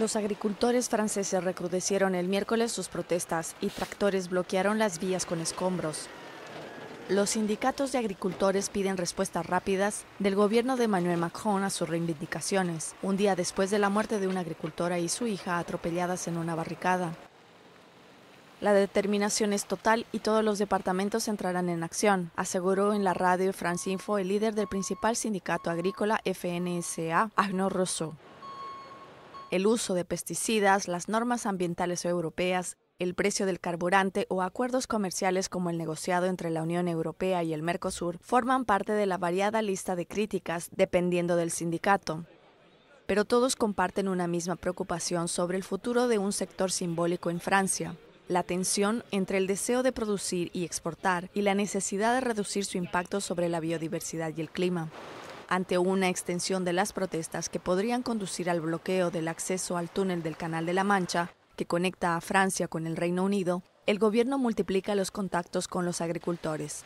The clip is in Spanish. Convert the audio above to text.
Los agricultores franceses recrudecieron el miércoles sus protestas y tractores bloquearon las vías con escombros. Los sindicatos de agricultores piden respuestas rápidas del gobierno de Emmanuel Macron a sus reivindicaciones, un día después de la muerte de una agricultora y su hija atropelladas en una barricada. La determinación es total y todos los departamentos entrarán en acción, aseguró en la radio France Info el líder del principal sindicato agrícola FNSA, Agno Rousseau el uso de pesticidas, las normas ambientales europeas, el precio del carburante o acuerdos comerciales como el negociado entre la Unión Europea y el Mercosur forman parte de la variada lista de críticas dependiendo del sindicato. Pero todos comparten una misma preocupación sobre el futuro de un sector simbólico en Francia, la tensión entre el deseo de producir y exportar y la necesidad de reducir su impacto sobre la biodiversidad y el clima ante una extensión de las protestas que podrían conducir al bloqueo del acceso al túnel del Canal de la Mancha, que conecta a Francia con el Reino Unido, el gobierno multiplica los contactos con los agricultores.